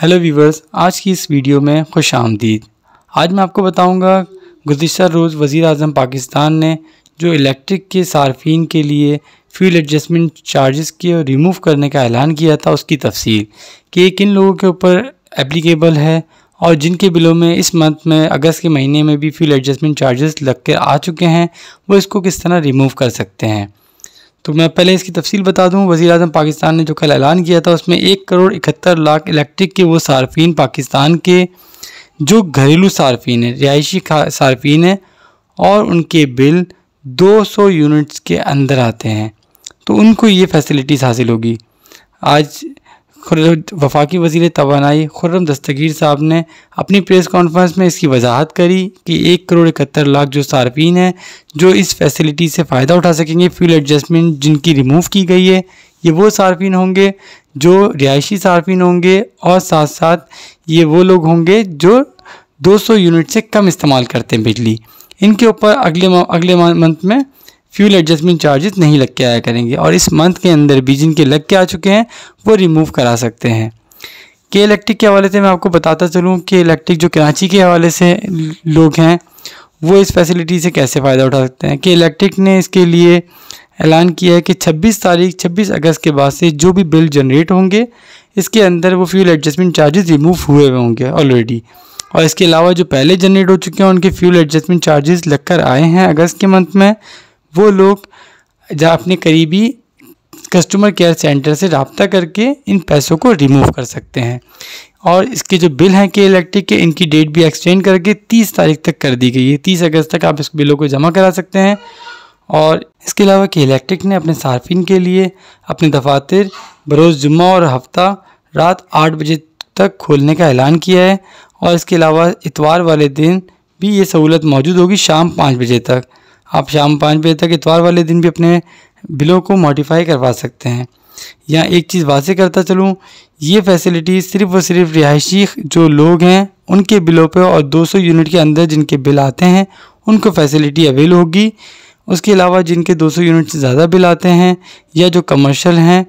hello viewers आज की इस वीडियो में खुश आमदीद आज मैं आपको बताऊंगा गुजशत रोज़ वज़ी अजम पाकिस्तान ने जो इलेक्ट्रिक के सार्फिन के लिए फ्यूल एडजस्टमेंट चार्जेस के रिमूव करने का ऐलान किया था उसकी तफसील कि किन लोगों के ऊपर एप्लीकेबल है और जिनके बिलों में इस मंथ में अगस्त के महीने में भी फ्यूल एडजस्टमेंट चार्जेस लग कर आ चुके हैं वो इसको किस तरह रिमूव कर सकते हैं तो मैं पहले इसकी तफसील बता दूँ वज़ी अजम पाकिस्तान ने जो कल ऐलान किया था उसमें एक करोड़ इकहत्तर लाख इलेक्ट्रिक के वो सार्फिन पाकिस्तान के जो घरेलू सार्फिन हैं रिहायशी सार्फिन हैं और उनके बिल 200 यूनिट्स के अंदर आते हैं तो उनको ये फैसिलिटीज़ हासिल होगी आज वफाकी वजीर तोानाई खुर्रम दस्तगीर साहब ने अपनी प्रेस कॉन्फ्रेंस में इसकी वजाहत करी कि एक करोड़ इकहत्तर लाख जो सार्फिन हैं जो इस फैसिलिटी से फ़ायदा उठा सकेंगे फ्यूल एडजस्टमेंट जिनकी रिमूव की गई है ये वो सार्फिन होंगे जो रिहायशी सार्फिन होंगे और साथ साथ ये वो लोग होंगे जो 200 यूनिट से कम इस्तेमाल करते हैं बिजली इनके ऊपर अगले अगले मंथ में फ्यूल एडजस्टमेंट चार्जेस नहीं लग के आया करेंगे और इस मंथ के अंदर भी जिनके लग के आ चुके हैं वो रिमूव करा सकते हैं के इलेक्ट्रिक के हवाले से मैं आपको बताता चलूँ कि इलेक्ट्रिक जो कराची के हवाले से लोग हैं वो इस फैसिलिटी से कैसे फ़ायदा उठा सकते हैं कि इलेक्ट्रिक ने इसके लिए ऐलान किया है कि 26 तारीख 26 अगस्त के बाद से जो भी बिल जनरेट होंगे इसके अंदर वो फ्यूल एडजस्टमेंट चार्जेस रिमूव हुए होंगे ऑलरेडी और इसके अलावा जो पहले जनरेट हो चुके हैं उनके फ्यूल एडजस्टमेंट चार्जेस लगकर आए हैं अगस्त के मंथ में वो लोग जहाँ अपने करीबी कस्टमर केयर सेंटर से रबता करके इन पैसों को रिमूव कर सकते हैं और इसके जो बिल हैं के इलेक्ट्रिक के इनकी डेट भी एक्सटेंड करके 30 तारीख तक कर दी गई है 30 अगस्त तक आप इस बिलों को जमा करा सकते हैं और इसके अलावा के इलेक्ट्रिक ने अपने सार्फिन के लिए अपने दफातर बरोज़ जुम्मा और हफ्ता रात आठ बजे तक खोलने का ऐलान किया है और इसके अलावा इतवार वाले दिन भी ये सहूलत मौजूद होगी शाम पाँच बजे तक आप शाम पाँच बजे तक इतवार वाले दिन भी अपने बिलों को मॉडिफाई करवा सकते हैं यहाँ एक चीज़ वाजे करता चलूँ ये फैसिलिटी सिर्फ़ और सिर्फ रिहायशी जो लोग हैं उनके बिलों पर और 200 यूनिट के अंदर जिनके बिल आते हैं उनको फैसिलिटी अवेल होगी उसके अलावा जिनके 200 यूनिट से ज़्यादा बिल आते हैं या जो कमर्शल हैं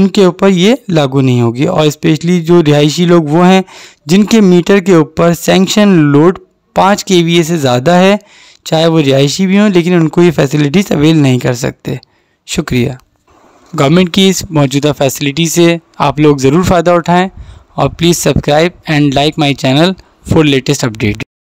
उनके ऊपर ये लागू नहीं होगी और इस्पेशली जो रिहायशी लोग वो हैं जिनके मीटर के ऊपर सेंक्शन लोड पाँच के से ज़्यादा है चाहे वो रिहायशी भी हों लेकिन उनको ये फैसिलिटीज़ अवेल नहीं कर सकते शुक्रिया गवर्नमेंट की इस मौजूदा फैसिलिटी से आप लोग ज़रूर फ़ायदा उठाएँ और please subscribe and like my channel for latest update